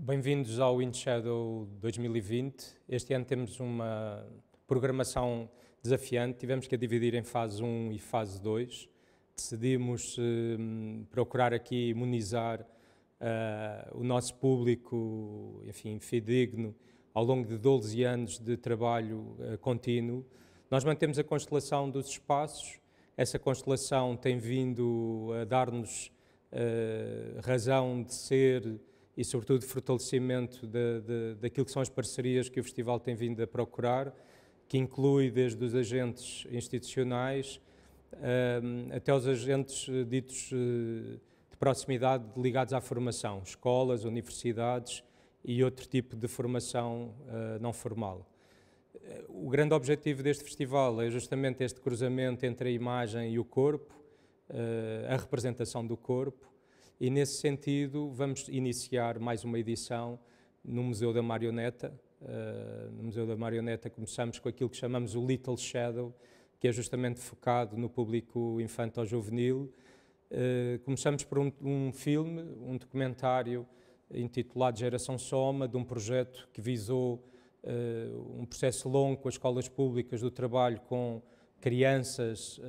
Bem-vindos ao InShadow 2020. Este ano temos uma programação desafiante. Tivemos que a dividir em fase 1 e fase 2. Decidimos eh, procurar aqui imunizar eh, o nosso público, enfim, fidedigno, ao longo de 12 anos de trabalho eh, contínuo. Nós mantemos a constelação dos espaços. Essa constelação tem vindo a dar-nos ah, razão de ser e, sobretudo, fortalecimento de, de, daquilo que são as parcerias que o Festival tem vindo a procurar, que inclui desde os agentes institucionais hum, até os agentes eh, ditos eh, de proximidade ligados à formação, escolas, universidades e outro tipo de formação uh, não formal. O grande objetivo deste festival é justamente este cruzamento entre a imagem e o corpo, uh, a representação do corpo, e nesse sentido, vamos iniciar mais uma edição no Museu da Marioneta. Uh, no Museu da Marioneta começamos com aquilo que chamamos o Little Shadow, que é justamente focado no público infantil juvenil. Uh, começamos por um, um, filme, um documentário intitulado Geração Soma, de um projeto que visou uh, um processo longo com as escolas públicas do trabalho com crianças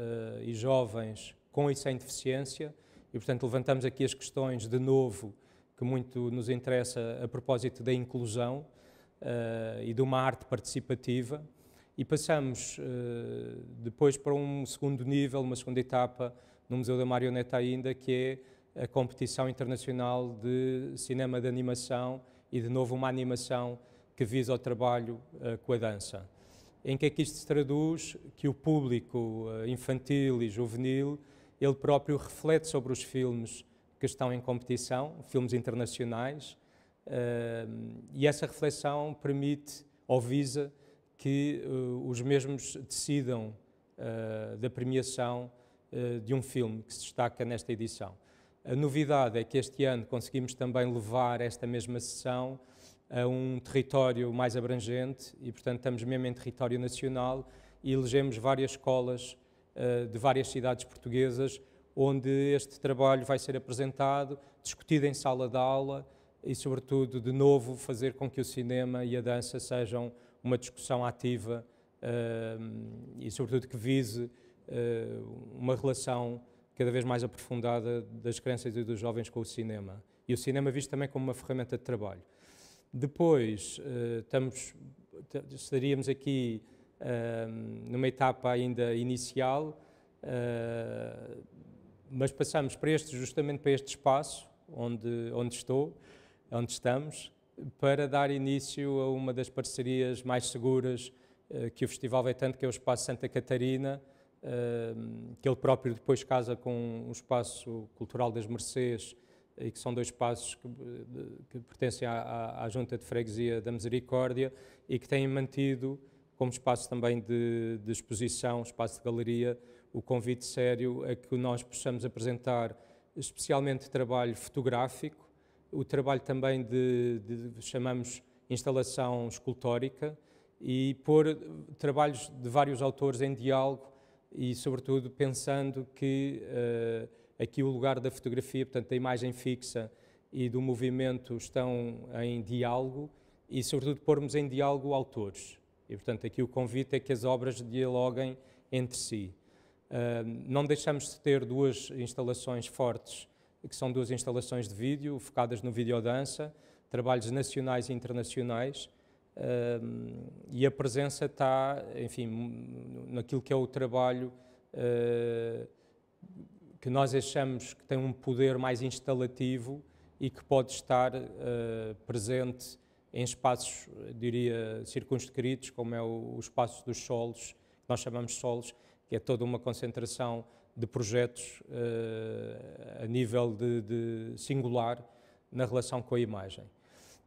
e jovens com e sem deficiência e, portanto, levantamos aqui as questões, de novo, que muito nos interessa a propósito da inclusão uh, e de uma arte participativa. E passamos uh, depois para um segundo nível, uma segunda etapa no Museu da Marioneta ainda, que é a competição internacional de cinema de animação e, de novo, uma animação que visa o trabalho uh, com a dança. Em que é que isto se traduz? Que o público infantil e juvenil ele próprio reflete sobre os filmes que estão em competição, filmes internacionais, eh, e essa reflexão permite ou visa que eh, os mesmos decidam eh, da premiação de um filme que se destaca nesta edição. A novidade é que este ano conseguimos também levar esta mesma sessão a um território mais abrangente e, portanto, estamos mesmo em território nacional e elegemos várias escolas eh, de várias cidades portuguesas, onde este trabalho vai ser apresentado, discutido em sala de aula e, sobretudo, de novo, fazer com que o cinema e a dança sejam uma discussão ativa eh, e, sobretudo, que vise eh, uma relação cada vez mais aprofundada das crianças e dos jovens com o cinema. E o cinema visto também como uma ferramenta de trabalho. Depois, estamos, estaríamos aqui numa etapa ainda inicial, ah, mas passamos para este, justamente para este espaço onde, onde estou, onde estamos, para dar início a uma das parcerias mais seguras ah, que o festival vai é tanto, que é o Espaço Santa Catarina, que ele próprio depois casa com o Espaço Cultural das Mercês, e que são dois espaços que, que pertencem à, à Junta de Freguesia da Misericórdia e que têm mantido como espaço também de, de exposição, espaço de galeria, o convite sério a é que nós possamos apresentar especialmente trabalho fotográfico, o trabalho também de, de chamamos instalação escultórica e pôr trabalhos de vários autores em diálogo e, sobretudo, pensando que uh, aqui o lugar da fotografia, portanto, da imagem fixa e do movimento estão em diálogo e, sobretudo, pormos em diálogo autores. E, portanto, aqui o convite é que as obras dialoguem entre si. Não deixamos de ter duas instalações fortes, que são duas instalações de vídeo, focadas no videodança, trabalhos nacionais e internacionais, e a presença está, enfim, naquilo que é o trabalho ah, que nós achamos que tem um poder mais instalativo e que pode estar ah, presente em espaços, eh, diria, circunscritos, como é o, o espaço dos solos, que nós chamamos solos, que é toda uma concentração de projetos uh, a nível de, de, singular na relação com a imagem.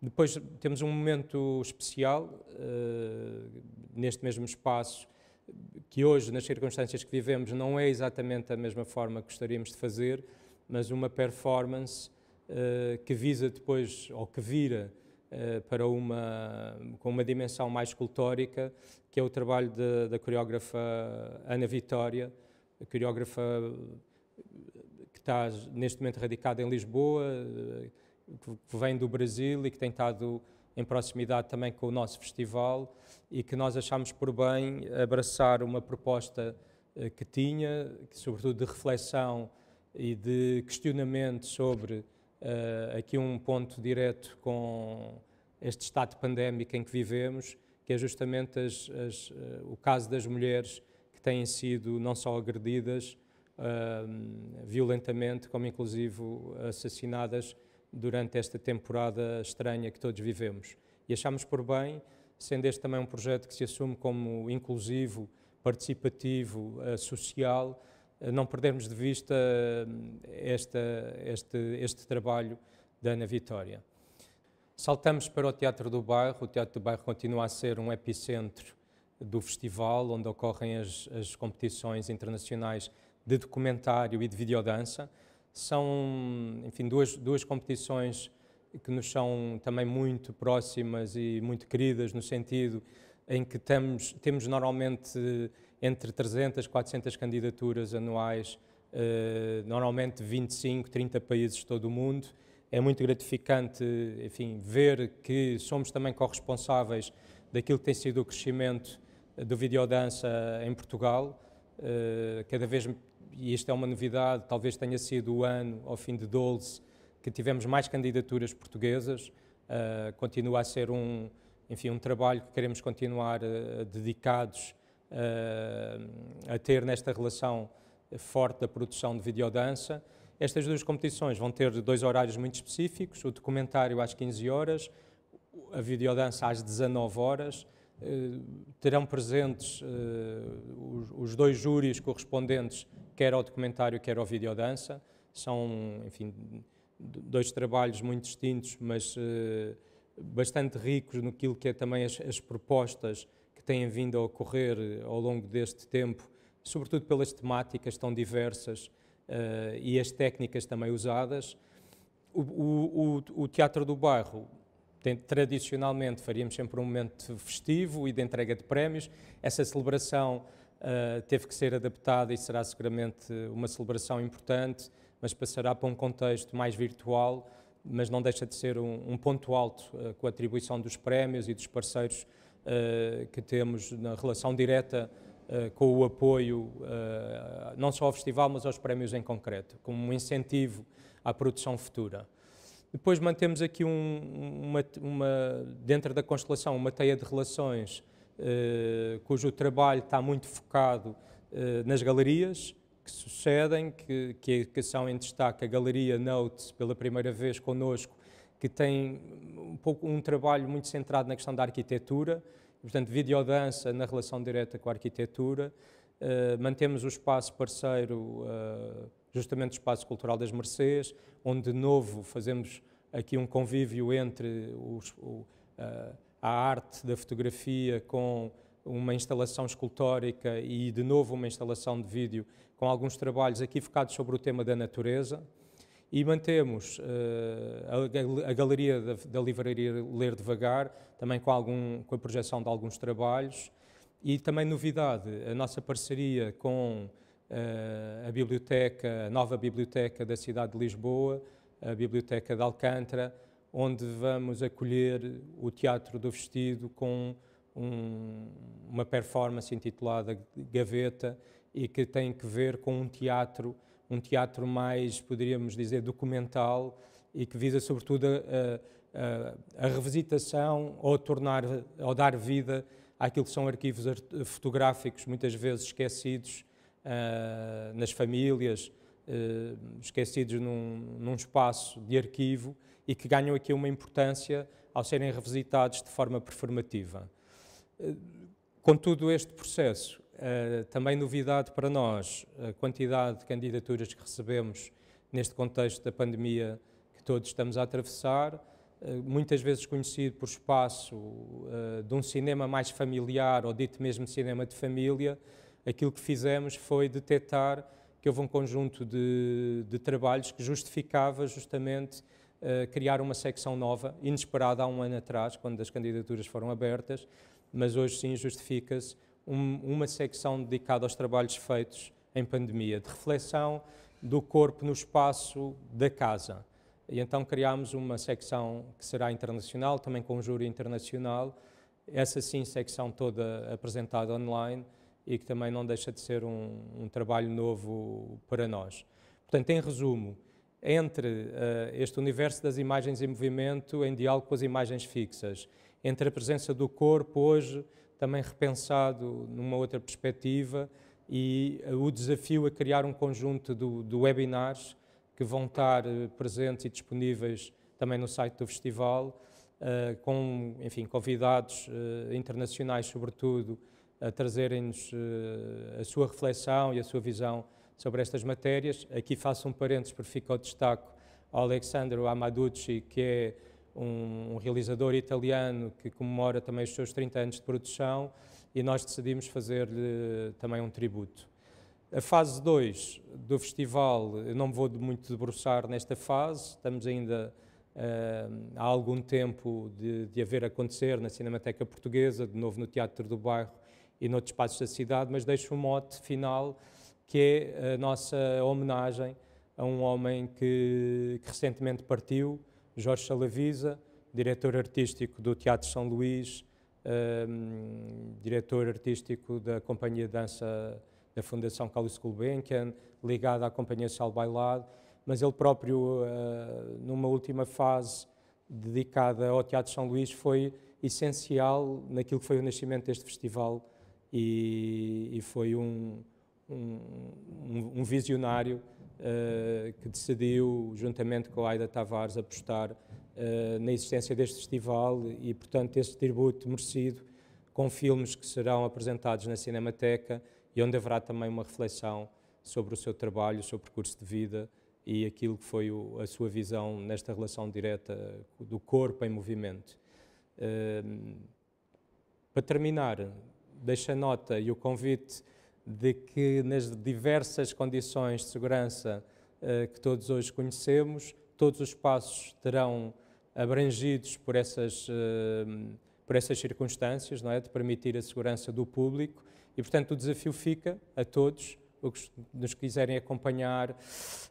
Depois temos um momento especial uh, neste mesmo espaço que hoje, nas circunstâncias que vivemos, não é exatamente a mesma forma que gostaríamos de fazer, mas uma performance uh, que visa depois, ou que vira eh, para uma com uma dimensão mais escultórica, que é o trabalho de, da coreógrafa Ana Vitória, a coreógrafa eh, que está neste momento radicada em Lisboa, eh, que vem do Brasil e que tem estado em proximidade também com o nosso festival e que nós achamos por bem abraçar uma proposta que tinha, que, sobretudo de reflexão e de questionamento sobre uh, aqui um ponto direto com este estado pandémico em que vivemos, que é justamente as, as, uh, o caso das mulheres que têm sido não só agredidas uh, violentamente, como inclusive assassinadas durante esta temporada estranha que todos vivemos. E achamos por bem, sendo este também um projeto que se assume como inclusivo, participativo, social, eh, não perdermos de vista eh, esta, este, este trabalho da Ana Vitória. Saltamos para o Teatro do Bairro. O Teatro do Bairro continua a ser um epicentro do festival, onde ocorrem as, as competições internacionais de documentário e de videodança. São, enfim, duas, duas competições que nos são também muito próximas e muito queridas, no sentido em que temos, temos normalmente entre 300 e 400 candidaturas anuais, eh, normalmente 25, 30 países de todo o mundo. É muito gratificante, enfim, ver que somos também corresponsáveis daquilo que tem sido o crescimento eh, do videodança em Portugal. Eh, cada vez, e isto é uma novidade, talvez tenha sido o ano, ao fim de 12, que tivemos mais candidaturas portuguesas. continua a ser um, enfim, um trabalho que queremos continuar dedicados eh, a ter nesta relação forte da produção de videodança. Estas duas competições vão ter dois horários muito específicos, o documentário às 15 horas, a videodança às 19 horas. Eh, terão presentes eh, os dois júris correspondentes, quer ao documentário, quer ao videodança. São, enfim, dois trabalhos muito distintos, mas bastante ricos no que é também as propostas que têm vindo a ocorrer eh, ao longo deste tempo, sobretudo pelas temáticas tão diversas uh, e as técnicas também usadas. O, o, o, Teatro do Bairro, tem, tradicionalmente, faríamos sempre um momento festivo e de entrega de prémios. Essa celebração uh, teve que ser adaptada e será seguramente uma celebração importante, mas passará para um contexto mais virtual, mas não deixa de ser um, um ponto alto uh, com a atribuição dos prémios e dos parceiros eh, que temos na relação direta eh, com o apoio eh, não só ao festival, mas aos prémios em concreto, como um incentivo à produção futura. Depois mantemos aqui um, uma, uma, dentro da constelação, uma teia de relações cujo trabalho está muito focado nas galerias que sucedem, que, que, que são em destaque a Galeria Notes pela primeira vez connosco que tem um, pouco, um trabalho muito centrado na questão da arquitetura, portanto, videodança na relação direta com a arquitetura. Uh, mantemos o espaço parceiro, uh, justamente o Espaço Cultural das Mercês, onde de novo fazemos aqui um convívio entre os, o, uh, a arte da fotografia com uma instalação escultórica e de novo uma instalação de vídeo com alguns trabalhos aqui focados sobre o tema da natureza e mantemos uh, a, a, galeria da, da, livraria Ler Devagar, também com, algum, com a projeção de alguns trabalhos. E também novidade, a nossa parceria com uh, a biblioteca, a nova biblioteca da cidade de Lisboa, a biblioteca de Alcântara, onde vamos acolher o Teatro do Vestido com um, uma performance intitulada Gaveta e que tem que ver com um teatro um teatro mais, poderíamos dizer, documental e que visa sobretudo a, a, a revisitação ou tornar ou dar vida àquilo que são arquivos fotográficos muitas vezes esquecidos uh, nas famílias, uh, esquecidos num, num, espaço de arquivo e que ganham aqui uma importância ao serem revisitados de forma performativa. Uh, Contudo, este processo eh, também novidade para nós a quantidade de candidaturas que recebemos neste contexto da pandemia que todos estamos a atravessar, eh, muitas vezes conhecido por espaço eh, de um cinema mais familiar ou dito mesmo cinema de família, aquilo que fizemos foi detectar que houve um conjunto de, de trabalhos que justificava justamente criar uma secção nova, inesperada há um ano atrás, quando as candidaturas foram abertas, mas hoje sim justifica-se um, uma secção dedicada aos trabalhos feitos em pandemia, de reflexão do corpo no espaço da casa. E então criámos uma secção que será internacional, também com júri internacional, essa sim secção toda apresentada online e que também não deixa de ser um, um trabalho novo para nós. Portanto, em resumo, entre uh, este universo das imagens em movimento em diálogo com as imagens fixas, entre a presença do corpo hoje também repensado numa outra perspectiva e eh, o desafio é criar um conjunto de, de webinars que vão estar eh, presentes e disponíveis também no site do festival, uh, com enfim, convidados uh, internacionais, sobretudo, a trazerem-nos uh, a sua reflexão e a sua visão sobre estas matérias. Aqui faço um parênteses porque fica o destaque ao Alexandre Amaducci, que é um, um, realizador italiano que comemora também os seus 30 anos de produção e nós decidimos fazer-lhe também um tributo. A fase 2 do festival, eu não me vou muito debruçar nesta fase, estamos ainda uh, há algum tempo de, de haver acontecer na Cinemateca Portuguesa, de novo no Teatro do Bairro e noutros espaços da cidade, mas deixo um mote final que é a nossa homenagem a um homem que, que recentemente partiu, Jorge Salavisa, diretor artístico do Teatro São Luís, um, ehm, diretor artístico da Companhia de Dança da Fundação Carlos Gulbenkian, ligado à Companhia Sal Bailado, mas ele próprio, uh, numa última fase dedicada ao Teatro São Luís, foi essencial naquilo que foi o nascimento deste festival e, e foi um, um, um visionário eh, que decidiu, juntamente com a Aida Tavares, apostar eh, na existência deste festival e, portanto, este tributo merecido com filmes que serão apresentados na Cinemateca e onde haverá também uma reflexão sobre o seu trabalho, o seu percurso de vida e aquilo que foi a sua visão nesta relação direta do corpo em movimento. Eh, para terminar, deixo a nota e o convite de que nas diversas condições de segurança eh, que todos hoje conhecemos, todos os espaços terão abrangidos por essas, eh, por essas circunstâncias, não é? de permitir a segurança do público e, portanto, o desafio fica a todos, o que nos quiserem acompanhar,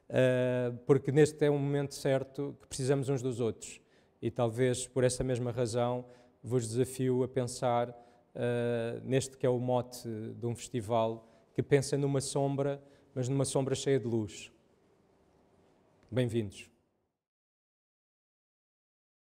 eh, porque neste é um momento certo que precisamos uns dos outros e talvez por essa mesma razão vos desafio a pensar eh, neste que é o mote de um festival que pensa numa sombra, mas numa sombra cheia de luz. Bem-vindos.